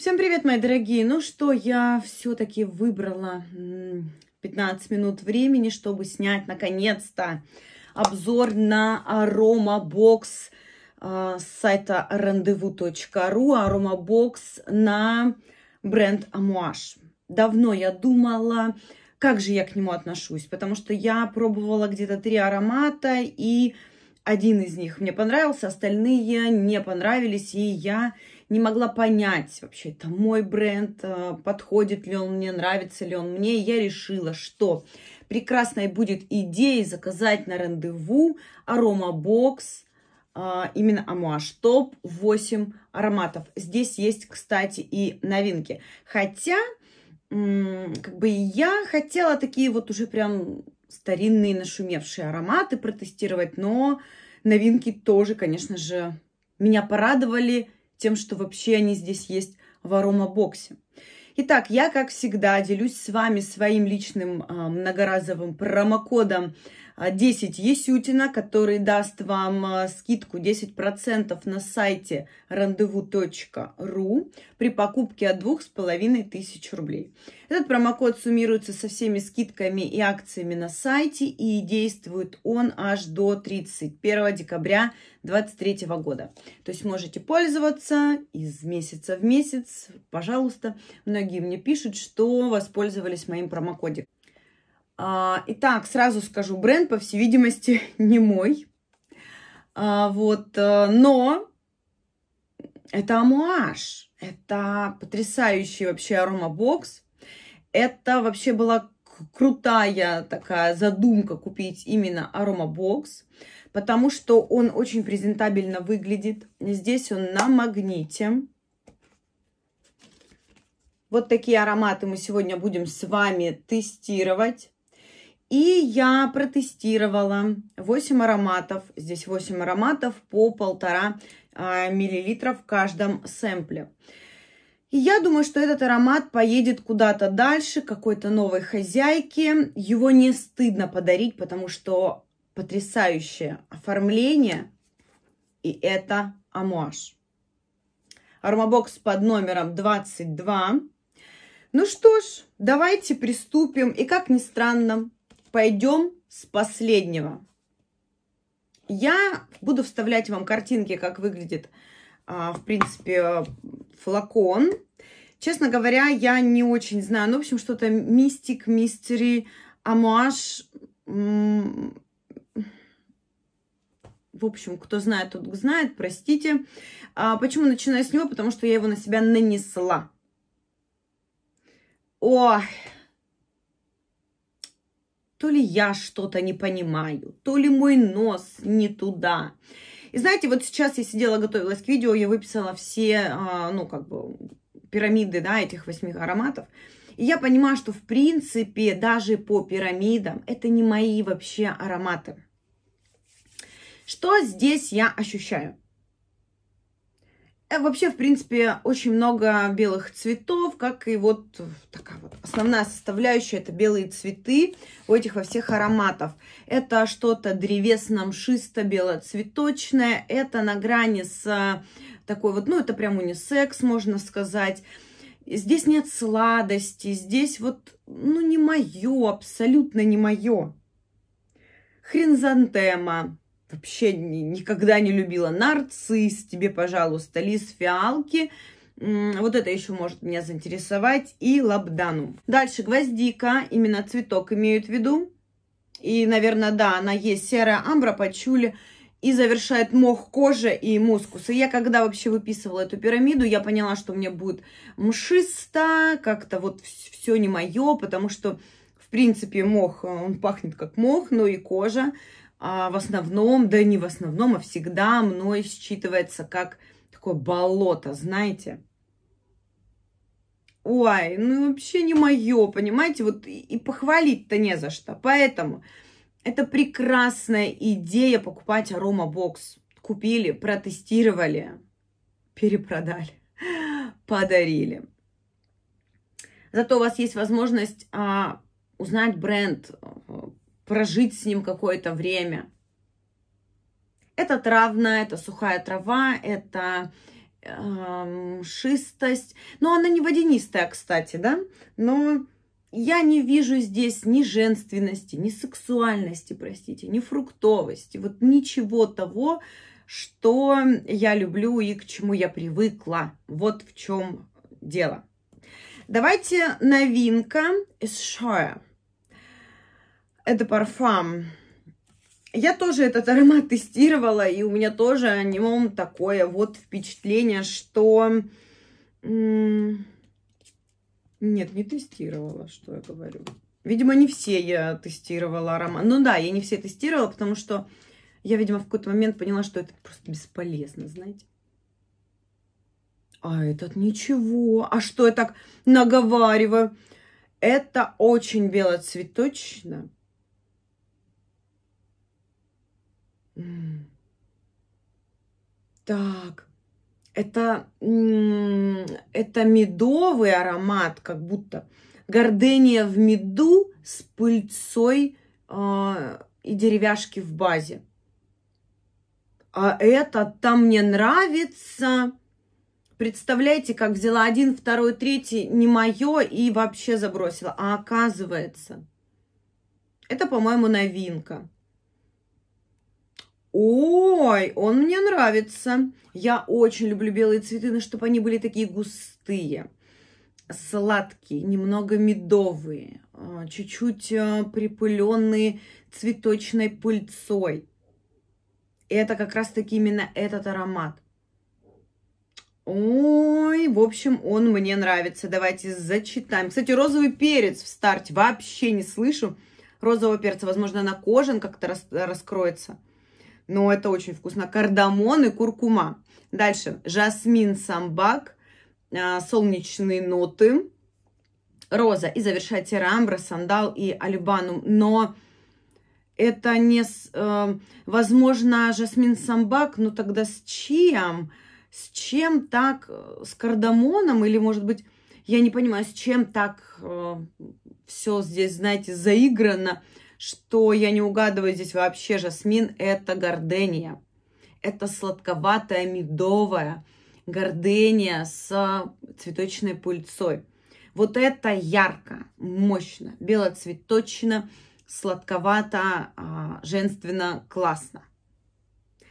Всем привет, мои дорогие! Ну что, я все-таки выбрала 15 минут времени, чтобы снять, наконец-то, обзор на аромабокс с сайта rendezvous.ru, аромабокс на бренд Амуаш. Давно я думала, как же я к нему отношусь, потому что я пробовала где-то три аромата, и один из них мне понравился, остальные не понравились, и я не могла понять вообще, это мой бренд, э, подходит ли он мне, нравится ли он мне. я решила, что прекрасной будет идея заказать на рандеву аромабокс, э, именно Амуаш Топ 8 ароматов. Здесь есть, кстати, и новинки. Хотя, как бы я хотела такие вот уже прям старинные нашумевшие ароматы протестировать, но новинки тоже, конечно же, меня порадовали – тем, что вообще они здесь есть в аромабоксе. Итак, я, как всегда, делюсь с вами своим личным а, многоразовым промокодом 10 а, Есютина, который даст вам а, скидку 10% на сайте rendezvous.ru при покупке от 2500 рублей. Этот промокод суммируется со всеми скидками и акциями на сайте и действует он аж до 31 декабря 2023 года. То есть можете пользоваться из месяца в месяц, пожалуйста. Многие мне пишут, что воспользовались моим промокодиком. А, итак, сразу скажу, бренд, по всей видимости, не мой. А, вот, э, но это амуаж. Это потрясающий вообще аромабокс. Это вообще была крутая такая задумка купить именно аромабокс, потому что он очень презентабельно выглядит. Здесь он на магните. Вот такие ароматы мы сегодня будем с вами тестировать. И я протестировала 8 ароматов. Здесь 8 ароматов по полтора а, миллилитров в каждом сэмпле. И я думаю, что этот аромат поедет куда-то дальше, какой-то новой хозяйке. Его не стыдно подарить, потому что потрясающее оформление. И это амуаш. Аромабокс под номером 22. Ну что ж, давайте приступим. И как ни странно, Пойдем с последнего. Я буду вставлять вам картинки, как выглядит, а, в принципе, флакон. Честно говоря, я не очень знаю. Ну, в общем, что-то мистик, мистери, амуаж. В общем, кто знает, тот знает, простите. А почему начинаю с него? Потому что я его на себя нанесла. Ой, то ли я что-то не понимаю, то ли мой нос не туда. И знаете, вот сейчас я сидела, готовилась к видео, я выписала все, а, ну, как бы, пирамиды, да, этих восьми ароматов. И я понимаю, что, в принципе, даже по пирамидам это не мои вообще ароматы. Что здесь я ощущаю? Э, вообще, в принципе, очень много белых цветов, как и вот такая вот основная составляющая – это белые цветы у этих во всех ароматов. Это что-то древесно-мшисто-белоцветочное, это на грани с а, такой вот, ну, это прям унисекс, можно сказать. Здесь нет сладости, здесь вот, ну, не мое, абсолютно не мое. Хризантема, вообще никогда не любила. Нарцисс тебе, пожалуйста, лис фиалки. Вот это еще может меня заинтересовать. И лабданум. Дальше гвоздика. Именно цветок имеют в виду. И, наверное, да, она есть серая амбра, пачули. И завершает мох кожи и мускус. И я когда вообще выписывала эту пирамиду, я поняла, что мне будет мшисто, как-то вот все не мое, потому что, в принципе, мох, э, он пахнет как мох, но и кожа а, в основном, да не в основном, а всегда мной считывается как такое болото, знаете. Ой, ну вообще не мое, понимаете, вот и, и похвалить-то не за что. Поэтому это прекрасная идея покупать Арома Бокс. Купили, протестировали, перепродали, подарили. Зато у вас есть возможность а, узнать бренд, а, прожить с ним какое-то время. Это травна, это сухая трава, это эм, шистость. Но она не водянистая, кстати, да? Но я не вижу здесь ни женственности, ни сексуальности, простите, ни фруктовости. Вот ничего того, что я люблю и к чему я привыкла. Вот в чем дело. Давайте новинка из Шоя. Это парфам. Я тоже этот аромат тестировала, и у меня тоже о нем такое вот впечатление, что... Нет, не тестировала, что я говорю. Видимо, не все я тестировала аромат. Ну да, я не все тестировала, потому что я, видимо, в какой-то момент поняла, что это просто бесполезно, знаете. А этот ничего. А что я так наговариваю? Это очень белоцветочно Так, это, это медовый аромат, как будто гордения в меду с пыльцой э, и деревяшки в базе. А это там мне нравится. Представляете, как взяла один, второй, третий, не мое и вообще забросила. А оказывается, это, по-моему, новинка. Ой, он мне нравится. Я очень люблю белые цветы, но чтобы они были такие густые, сладкие, немного медовые, а, чуть-чуть а, припыленные цветочной пыльцой. И это как раз-таки именно этот аромат. Ой, в общем, он мне нравится. Давайте зачитаем. Кстати, розовый перец в старте вообще не слышу. Розового перца, возможно, на кожен как-то раскроется но это очень вкусно. Кардамон и куркума. Дальше. Жасмин самбак, а, солнечные ноты, роза. И завершайте рамбра, сандал и алибанум. Но это не... Э, возможно, жасмин самбак, но тогда с чем? С чем так? Э, с кардамоном? Или, может быть, я не понимаю, с чем так э, все здесь, знаете, заиграно? что я не угадываю здесь вообще. Жасмин – это гордения. Это сладковатая, медовая гордения с цветочной пыльцой. Вот это ярко, мощно, белоцветочно, сладковато, а, женственно, классно.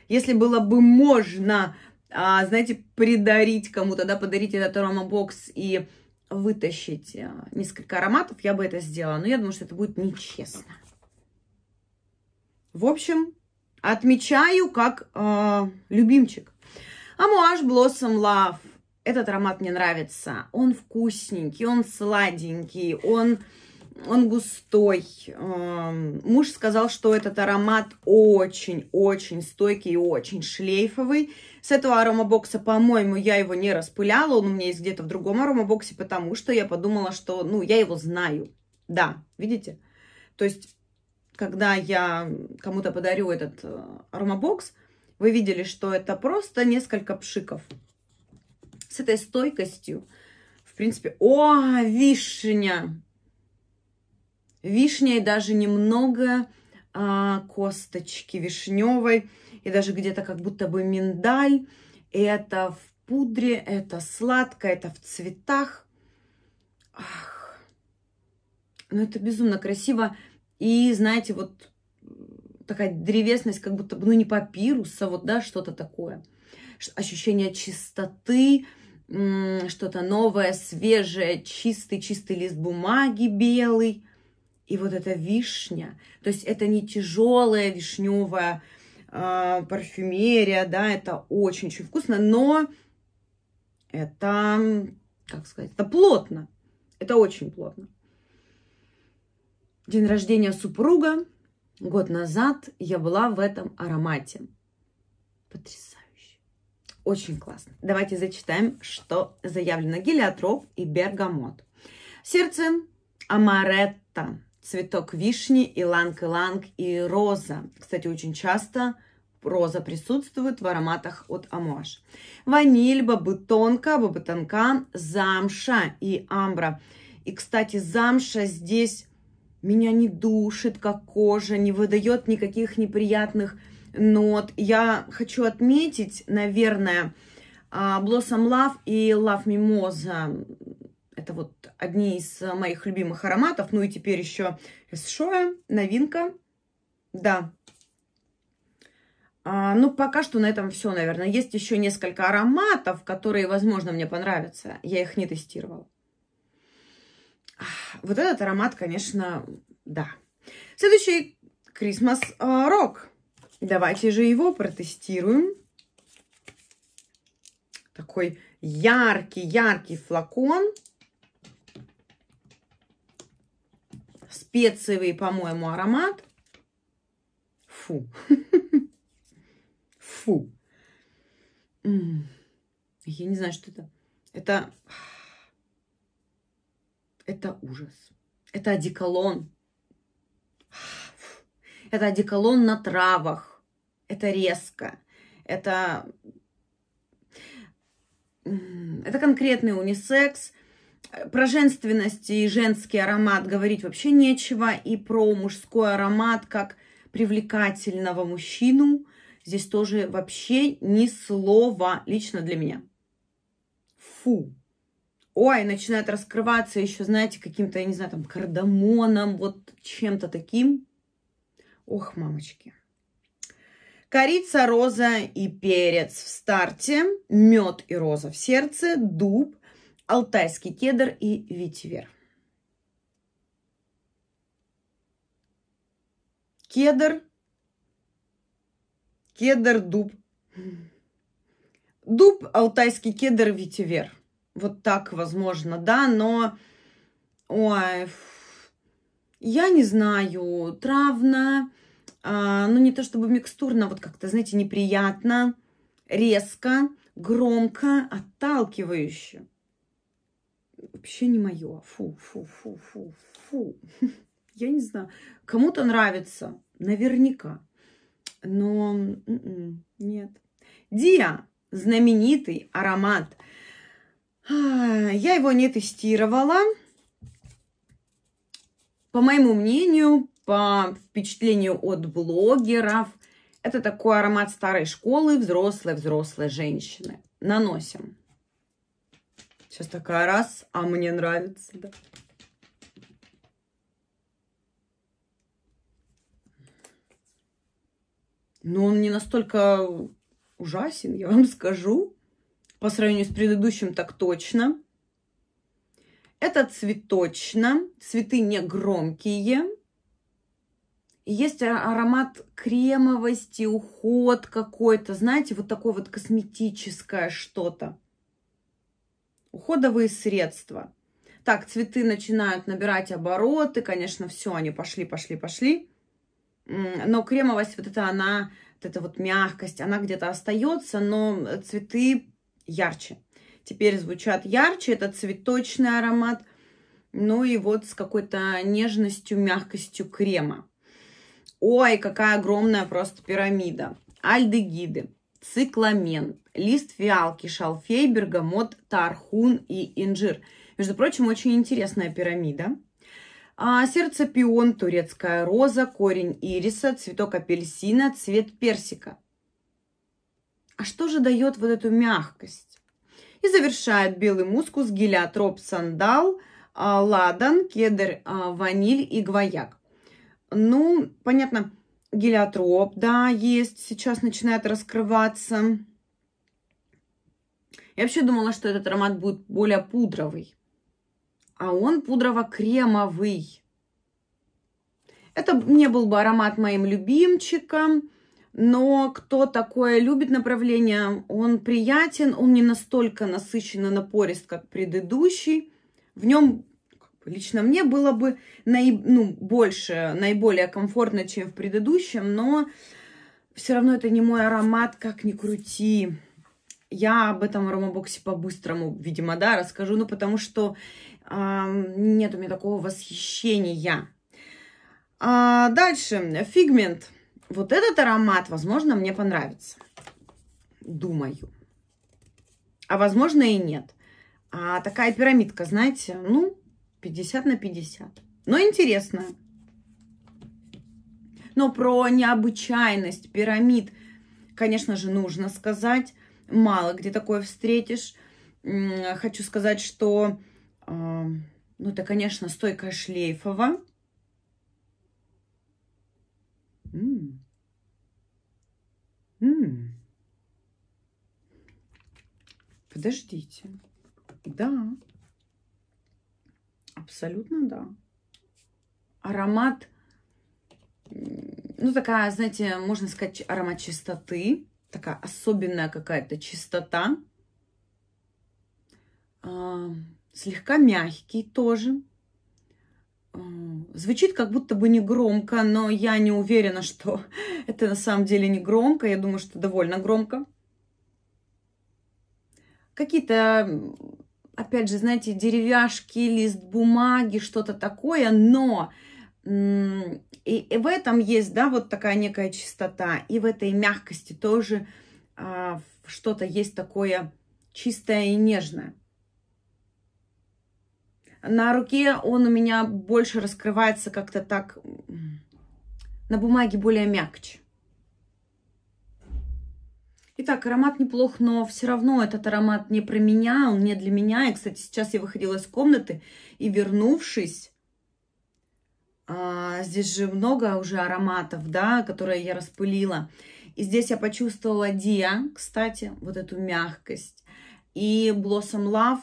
Если было бы можно, а, знаете, придарить кому-то, да, подарить этот аромабокс и вытащить а, несколько ароматов, я бы это сделала. Но я думаю, что это будет нечестно. В общем, отмечаю как э, любимчик. Амуаш Blossom Love. Этот аромат мне нравится. Он вкусненький, он сладенький, он, он густой. Э, муж сказал, что этот аромат очень-очень стойкий и очень шлейфовый. С этого аромабокса, по-моему, я его не распыляла. Он у меня есть где-то в другом аромабоксе, потому что я подумала, что, ну, я его знаю. Да, видите? То есть когда я кому-то подарю этот э, аромабокс, вы видели, что это просто несколько пшиков с этой стойкостью. В принципе, о, вишня! Вишня и даже немного а, косточки вишневой, и даже где-то как будто бы миндаль. Это в пудре, это сладко, это в цветах. Ах, ну это безумно красиво. И, знаете, вот такая древесность, как будто бы, ну, не папируса, вот, да, что-то такое. Ощущение чистоты, что-то новое, свежее, чистый, чистый лист бумаги белый. И вот эта вишня, то есть это не тяжелая вишневая э, парфюмерия, да, это очень-очень вкусно, но это, как сказать, это плотно, это очень плотно день рождения супруга, год назад я была в этом аромате. Потрясающе. Очень классно. Давайте зачитаем, что заявлено. Гелиотроп и бергамот. Сердце амаретта, цветок вишни, иланг-иланг и роза. Кстати, очень часто роза присутствует в ароматах от Амуаш. Ваниль, бабытонка, бабытонка, замша и амбра. И, кстати, замша здесь меня не душит, как кожа, не выдает никаких неприятных нот. Я хочу отметить, наверное, а, Blossom Love и Love Mimosa. Это вот одни из моих любимых ароматов. Ну и теперь еще Шоя, новинка. Да. А, ну, пока что на этом все, наверное. Есть еще несколько ароматов, которые, возможно, мне понравятся. Я их не тестировала. Вот этот аромат, конечно, да. Следующий Christmas Rock. Э, Давайте же его протестируем. Такой яркий-яркий флакон. Специевый, по-моему, аромат. Фу. Фу. Я не знаю, что это. Это это ужас. Это одеколон. Это одеколон на травах. Это резко. Это... Это конкретный унисекс. Про женственность и женский аромат говорить вообще нечего. И про мужской аромат как привлекательного мужчину здесь тоже вообще ни слова лично для меня. Фу ой, начинает раскрываться еще, знаете, каким-то, я не знаю, там, кардамоном, вот чем-то таким. Ох, мамочки. Корица, роза и перец в старте, мед и роза в сердце, дуб, алтайский кедр и ветивер. Кедр, кедр, дуб. Дуб, алтайский кедр, ветивер. Вот так, возможно, да, но... Ой, я не знаю, травно, а, ну не то чтобы микстурно, а вот как-то, знаете, неприятно, резко, громко, отталкивающе. Вообще не мое. Фу, фу, фу, фу, фу. Я не знаю. Кому-то нравится, наверняка. Но м-м, нет. Диа, знаменитый аромат – а, я его не тестировала. По моему мнению, по впечатлению от блогеров, это такой аромат старой школы, взрослой-взрослой женщины. Наносим. Сейчас такая раз, а мне нравится, да. Но он не настолько ужасен, я вам скажу. По сравнению с предыдущим так точно. Это цветочно. Цветы не громкие. Есть а-, аромат кремовости, уход какой-то. Знаете, вот такое вот косметическое что-то. Уходовые средства. Так, цветы начинают набирать обороты. Конечно, все, они пошли, пошли, пошли. Но кремовость, вот это она, вот эта вот мягкость, она где-то остается, но цветы ярче. Теперь звучат ярче, это цветочный аромат, ну и вот с какой-то нежностью, мягкостью крема. Ой, какая огромная просто пирамида. Альдегиды, цикламен, лист фиалки, шалфей, бергамот, тархун и инжир. Между прочим, очень интересная пирамида. А, сердце пион, турецкая роза, корень ириса, цветок апельсина, цвет персика – а что же дает вот эту мягкость? И завершает белый мускус, гелиотроп, сандал, а, ладан, кедр, а, ваниль и гвояк. Ну, понятно, гелиотроп, да, есть, сейчас начинает раскрываться. Я вообще думала, что этот аромат будет более пудровый, а он пудрово-кремовый. Это не был бы аромат моим любимчиком, но кто такое любит направление, он приятен, он не настолько насыщенно напорист, как предыдущий. В нем лично мне было бы наиб... ну, больше, наиболее комфортно, чем в предыдущем, но все равно это не мой аромат, как ни крути. Я об этом аромабоксе по-быстрому, видимо, да, расскажу, ну, потому что э, нет у меня такого восхищения. А, дальше, фигмент вот этот аромат, возможно, мне понравится. Думаю. А возможно и нет. А такая пирамидка, знаете, ну, 50 на 50. Но интересная. Но про необычайность пирамид, конечно же, нужно сказать. Мало где такое встретишь. Хочу сказать, что, а, ну, это, конечно, стойка шлейфова. М -м Подождите. Да. Абсолютно да. Аромат, ну такая, знаете, можно сказать, аромат чистоты. Такая особенная какая-то чистота. А, слегка мягкий тоже. Звучит как будто бы не громко, но я не уверена, что это на самом деле не громко. Я думаю, что довольно громко. Какие-то, опять же, знаете, деревяшки, лист бумаги, что-то такое, но и, и в этом есть, да, вот такая некая чистота, и в этой мягкости тоже а, что-то есть такое чистое и нежное. На руке он у меня больше раскрывается как-то так, на бумаге более мягче. Итак, аромат неплох, но все равно этот аромат не про меня, он не для меня. И, кстати, сейчас я выходила из комнаты и, вернувшись, а, здесь же много уже ароматов, да, которые я распылила. И здесь я почувствовала Диа, кстати, вот эту мягкость. И Blossom Love,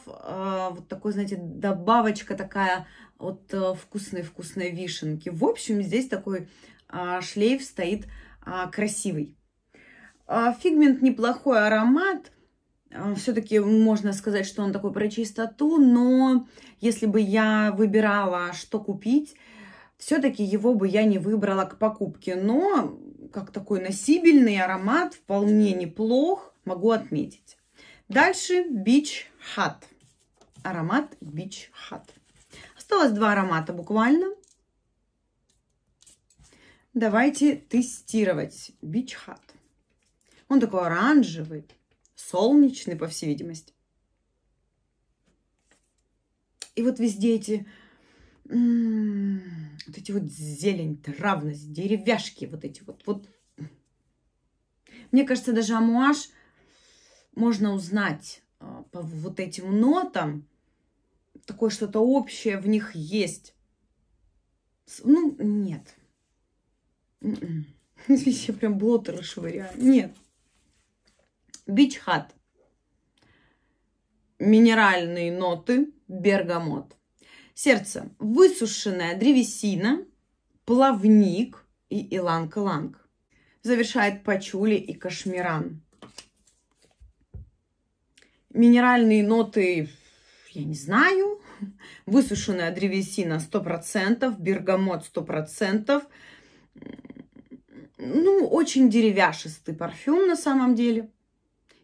э, вот такой, знаете, добавочка такая от вкусной-вкусной э, вишенки. В общем, здесь такой а, шлейф стоит а, красивый. А, фигмент неплохой аромат. Все-таки можно сказать, что он такой про чистоту, но если бы я выбирала, что купить, все-таки его бы я не выбрала к покупке. Но как такой носибельный аромат вполне неплох, могу отметить. Дальше Бич Хат. Аромат Бич Хат. Осталось два аромата буквально. Давайте тестировать Бич Хат. Он такой оранжевый, солнечный, по всей видимости. И вот везде эти, вот эти вот зелень, травность, деревяшки, вот эти вот, вот. Мне кажется, даже амуаж можно узнать а, по вот этим нотам, такое что-то общее в них есть. Ну, нет. Здесь м-м. я прям блотер швыряю. Нет. Бичхат. Минеральные ноты, бергамот. Сердце. Высушенная древесина, плавник и иланг-иланг. Завершает пачули и кашмиран минеральные ноты, я не знаю, высушенная древесина 100%, бергамот 100%. Ну, очень деревяшистый парфюм на самом деле.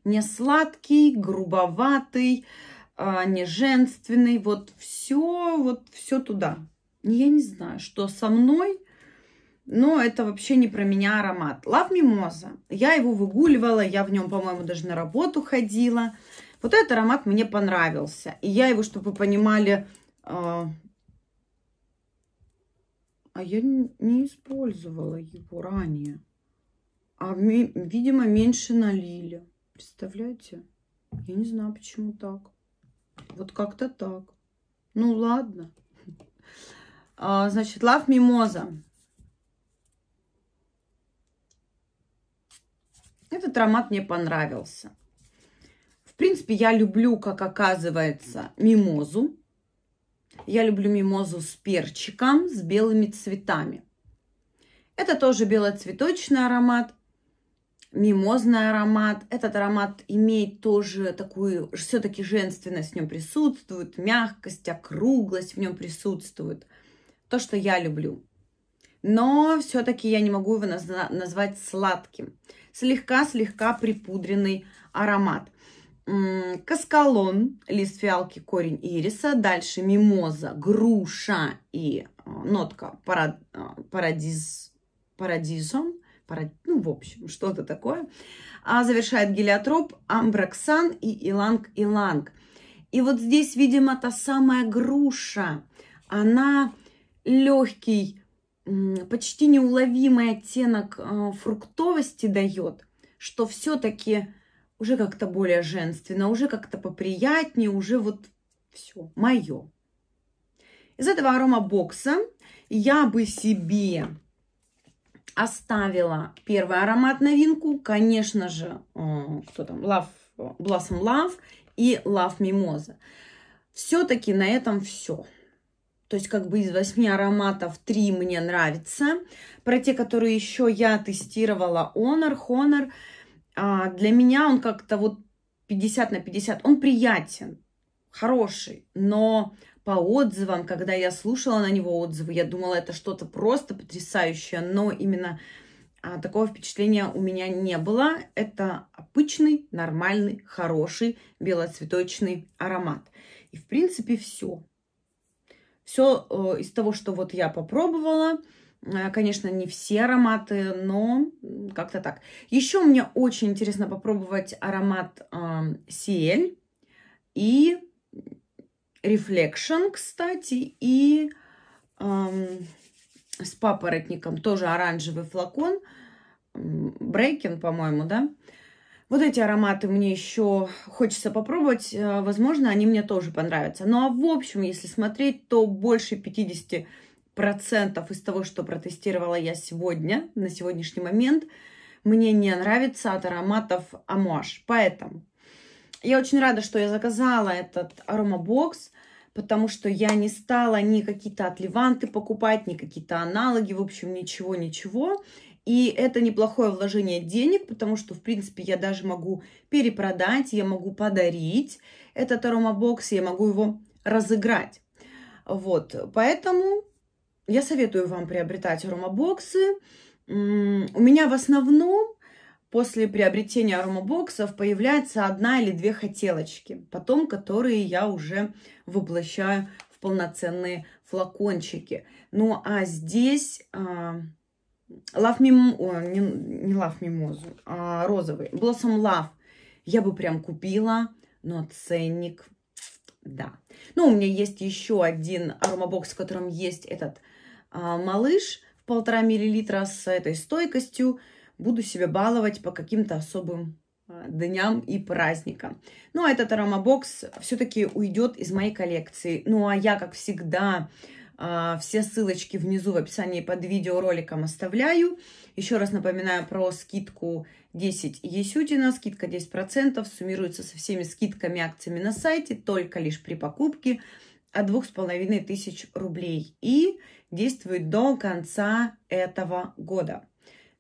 Не сладкий, грубоватый, а, не женственный. Вот все, вот все туда. Я не знаю, что со мной, но это вообще не про меня аромат. Лав Мимоза. Я его выгуливала, я в нем, по-моему, даже на работу ходила. Вот этот аромат мне понравился. И я его, чтобы вы понимали, а, а я не использовала его ранее. А, видимо, меньше налили. Представляете? Я не знаю, почему так. Вот как-то так. Ну, ладно. А, значит, лав мимоза. Этот аромат мне понравился. В принципе, я люблю, как оказывается, мимозу. Я люблю мимозу с перчиком, с белыми цветами. Это тоже белоцветочный аромат, мимозный аромат. Этот аромат имеет тоже такую, все-таки женственность в нем присутствует, мягкость, округлость в нем присутствует. То, что я люблю. Но все-таки я не могу его назвать сладким. Слегка-слегка припудренный аромат. Каскалон, лист фиалки, корень ириса. Дальше мимоза, груша и а, нотка а, парадиз, парадизом. Парад, ну, в общем, что-то такое. А завершает гелиотроп, амброксан и иланг-иланг. И вот здесь, видимо, та самая груша. Она легкий, почти неуловимый оттенок а, фруктовости дает, что все-таки уже как-то более женственно, уже как-то поприятнее, уже вот все, мое. Из этого аромабокса я бы себе оставила первый аромат новинку, конечно же, э, кто там, Love, Blossom Love и Love Mimosa. Все-таки на этом все. То есть как бы из восьми ароматов три мне нравятся. Про те, которые еще я тестировала, Honor, Honor – а, для меня он как-то вот 50 на 50, он приятен, хороший, но по отзывам, когда я слушала на него отзывы, я думала, это что-то просто потрясающее, но именно а, такого впечатления у меня не было. Это обычный, нормальный, хороший белоцветочный аромат. И, в принципе, все. Все э, из того, что вот я попробовала – Э, конечно, не все ароматы, но как-то так. Еще мне очень интересно попробовать аромат Сиэль и Reflection, кстати, и с папоротником, тоже оранжевый флакон, Брейкин, по-моему, да? Вот эти ароматы мне еще хочется попробовать, э, возможно, они мне тоже понравятся. Ну а в общем, если смотреть, то больше 50 процентов из того, что протестировала я сегодня, на сегодняшний момент, мне не нравится от ароматов Амуаш. Поэтому я очень рада, что я заказала этот аромабокс, потому что я не стала ни какие-то отливанты покупать, ни какие-то аналоги, в общем, ничего-ничего. И это неплохое вложение денег, потому что, в принципе, я даже могу перепродать, я могу подарить этот аромабокс, я могу его разыграть. Вот, поэтому я советую вам приобретать аромабоксы. У меня в основном после приобретения аромабоксов появляется одна или две хотелочки, потом которые я уже воплощаю в полноценные флакончики. Ну а здесь Лав Мим... О, не, не Лав Мимозу, а розовый. Блоссом Лав. Я бы прям купила, но ценник... Да. Ну, у меня есть еще один аромабокс, в котором есть этот а, малыш в полтора миллилитра с этой стойкостью. Буду себя баловать по каким-то особым а, дням и праздникам. Ну, а этот аромабокс все-таки уйдет из моей коллекции. Ну, а я, как всегда, а, все ссылочки внизу в описании под видеороликом оставляю. Еще раз напоминаю про скидку 10 Есютина. Скидка 10% суммируется со всеми скидками акциями на сайте, только лишь при покупке от двух с половиной тысяч рублей. И действует до конца этого года.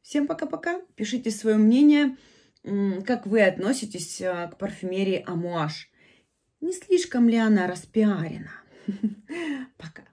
Всем пока-пока. Пишите свое мнение, как вы относитесь э, к парфюмерии Амуаш. Не слишком ли она распиарена? Пока.